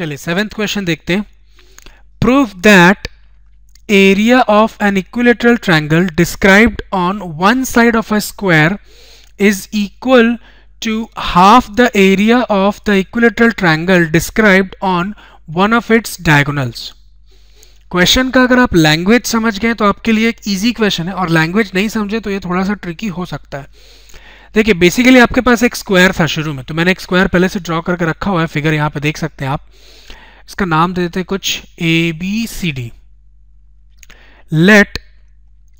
चलिए seventh question देखते हैं prove that area of an equilateral triangle described on one side of a square is equal to half the area of the equilateral triangle described on one of its diagonals question का अगर आप language समझ गए तो आपके लिए एक easy question है और लैंग्वेज नहीं समझे तो ये थोड़ा सा ट्रिकी हो सकता है देखिए बेसिकली आपके पास एक स्क्वायर था शुरू में तो मैंने एक स्क्वायर पहले से ड्रॉ करके रखा हुआ है फिगर यहाँ पे देख सकते हैं आप इसका नाम दे देते हैं कुछ A B C D let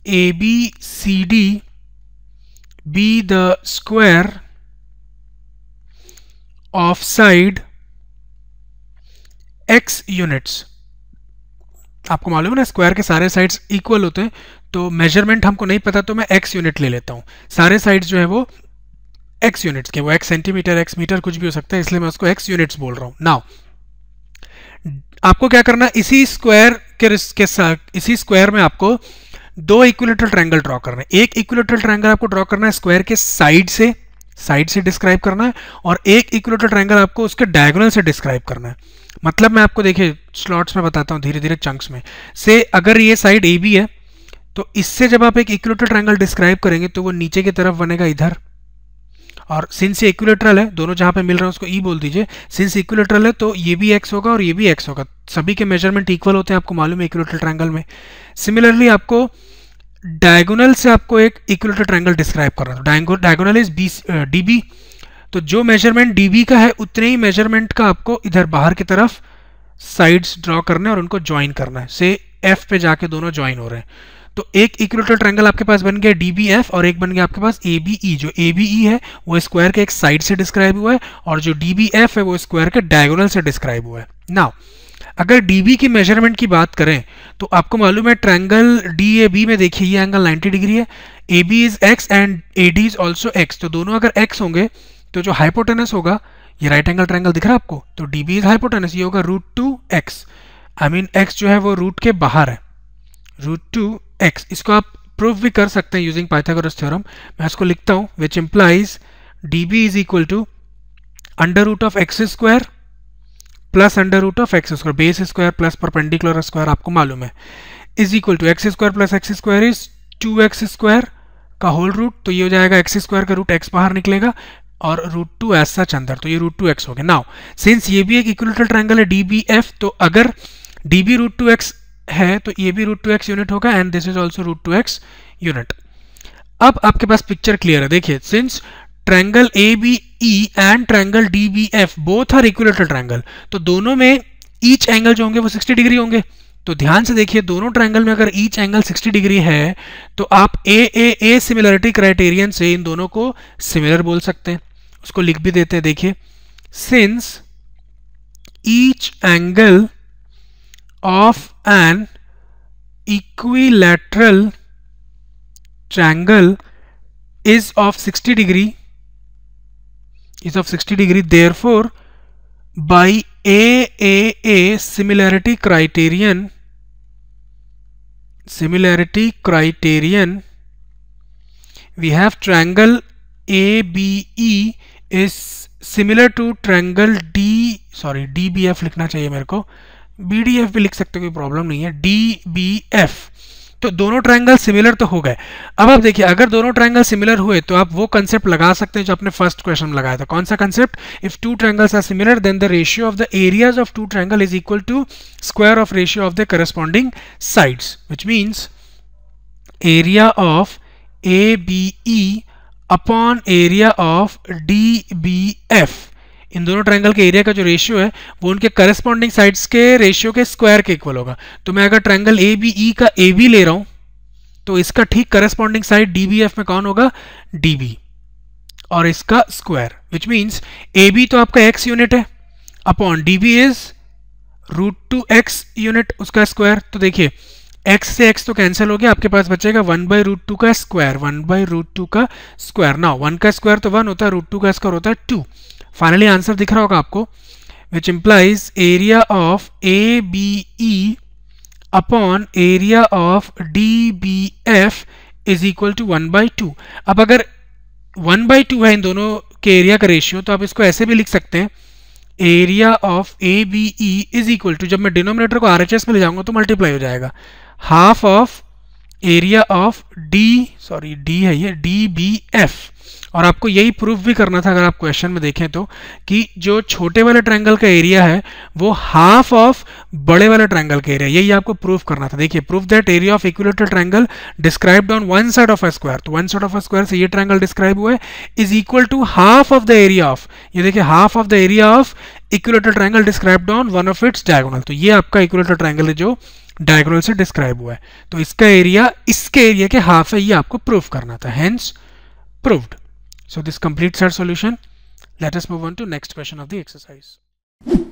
A B C D be the square of side x units आपको मालूम है ना स्क्वायर के सारे साइड्स इक्वल होते हैं तो मेजरमेंट हमको नहीं पता तो मैं एक्स यूनिट ले लेता हूँ सारे साइड्स जो है वो एक्स यूनिट्स के वो एक्स सेंटीमीटर एक्स मीटर कुछ भी हो सकता है इसलिए मैं उसको एक्स यूनिट्स बोल रहा हूँ नाउ आपको क्या करना इसी स्क्वायर के के साथ इसी स्क्वायर में आपको दो इक्विलेटरल ट्रायंगल ड्रॉ करना है एक इक्विलेटरल ट्रायंगल आपको ड्रॉ करना है स्क्वायर के साइड से साइड से डिस्क्राइब करना है और एक इक्विलेटरल ट्रायंगल आपको उसके डायगोनल से डिस्क्राइब करना है मतलब मैं आपको देखिए स्लॉट्स में बताता हूँ धीरे धीरे चंक्स में से अगर ये साइड ए बी है तो इससे जब आप एक इक्वेटर ट्रायंगल डिस्क्राइब करेंगे तो वो नीचे की तरफ बनेगा इधर और सिंस ये इक्विलेटरल है दोनों जहाँ पे मिल रहा है उसको ई e बोल दीजिए सिंस इक्विलेटरल है तो ये भी एक्स होगा और ये भी एक्स होगा सभी के मेजरमेंट इक्वल होते हैं आपको मालूम है इक्विलेटरल ट्रायंगल में सिमिलरली आपको डायगोनल से आपको एक इक्विलेटरल ट्रायंगल डिस्क्राइब करना है diagonal is B D B तो जो मेजरमेंट डी का है उतने ही मेजरमेंट का आपको इधर बाहर की तरफ साइड्स ड्रॉ करने और उनको ज्वाइन करना है से एफ पे जाके दोनों ज्वाइन हो रहे हैं तो एक इक्वेटर ट्रायंगल आपके पास बन गया एफ और एक बन गया आपके पास ई e। जो ई e है वो स्क्वायर के एक साइड से डिस्क्राइब हुआ है और जो एफ है वो स्क्वायर के डायगोनल से डिस्क्राइब हुआ है नाउ अगर डी बी की मेजरमेंट की बात करें तो आपको मालूम है ट्रायंगल बी में देखिए ये एंगल 90 डिग्री है A B is x and A D is also x तो दोनों अगर एक्स होंगे तो जो हाइपोटेनस होगा ये राइट एंगल ट्रैंगल दिख रहा है आपको तो डी बी इज हाइपोटेनस ये होगा root two x I mean x जो है वो रूट के बाहर है रूट टू एक्स इसको आप प्रूव भी कर सकते हैं यूजिंग पाइथागोरस थ्योरम मैं इसको लिखता हूँ which implies D B is equal to under root of x square plus under root of x square base square plus perpendicular square आपको मालूम है is equal to x square plus x square is two x square का whole root तो ये हो जाएगा x square का root x बाहर निकलेगा और रूट टू एस सच अंदर तो ये रूट टू एक्स हो गया नाउ सिंस ये भी एक इक्वलेटरल ट्रायंगल है डी बी एफ तो अगर D B root two x है तो ये भी रूट टू एक्स यूनिट होगा and this is also root two x unit अब आपके पास पिक्चर क्लियर है देखिए since triangle A B E and triangle D B F both are equilateral triangle तो दोनों में ईच एंगल जो होंगे वो 60 डिग्री होंगे तो ध्यान से देखिए दोनों ट्रायंगल में अगर ईच एंगल 60 डिग्री है तो आप ए ए ए सिमिलरिटी क्राइटेरियन से इन दोनों को सिमिलर बोल सकते हैं उसको लिख भी देते हैं देखिए since each angle of an equilateral triangle is of sixty degree is of sixty degree therefore by A A A similarity criterion similarity criterion we have triangle A B E is similar to triangle D sorry D B F लिखना चाहिए मेरे को B D F भी लिख सकते कोई problem नहीं है डी बी एफ तो दोनों ट्रायंगल सिमिलर तो हो गए अब आप देखिए अगर दोनों ट्रायंगल सिमिलर हुए तो आप वो कंसेप्ट लगा सकते हैं जो आपने फर्स्ट क्वेश्चन में लगाया था कौन सा concept if two triangles are similar then the ratio of the areas of two triangle is equal to square of ratio of the corresponding sides which means area of A B E upon area of D B F इन दोनों triangle के area का जो ratio है वो उनके corresponding sides के ratio के स्क्वायर के इक्वल होगा तो मैं अगर ट्रायंगल ए बी ई का ए बी ले रहा हूं तो इसका ठीक corresponding side D B F में कौन होगा डी बी और इसका square which means A B तो आपका एक्स यूनिट है upon D B is root two x unit उसका स्क्वायर तो देखिए एक्स से एक्स तो कैंसिल हो गया आपके पास बचेगा वन बाई रूट टू का square one by root two का स्क्वायर ना वन का स्क्वायर तो वन होता है रूट टू का स्क्वायर होता है टू फाइनली आंसर दिख रहा होगा आपको which implies area of A B E upon area of D B F is equal to one by two अब अगर वन बाई टू है इन दोनों के एरिया का रेशियो तो आप इसको ऐसे भी लिख सकते हैं area of A B E is equal to जब मैं डिनोमिनेटर को आर एच एस में ले जाऊंगा तो मल्टीप्लाई हो जाएगा half of area of D sorry D है ये डी बी एफ और आपको यही प्रूफ भी करना था अगर आप क्वेश्चन में देखें तो कि जो छोटे वाले ट्रायंगल का एरिया है वो हाफ ऑफ बड़े वाले ट्रायंगल का एरिया यही आपको प्रूफ करना था देखिए proof that area of equilateral triangle described on one side of a square तो one side of a square से ये ट्रायंगल डिस्क्राइब हुआ है is equal to half of the area of ये देखिए half of the area of equilateral triangle described on one of its diagonal तो ये आपका इक्विलेटर ट्रायंगल है जो डायग्रोल से डिस्क्राइब हुआ है तो इसका एरिया इसके एरिया के हाफ है ये आपको प्रूफ करना था hence proved so this complete sir solution latest move on to next question of the exercise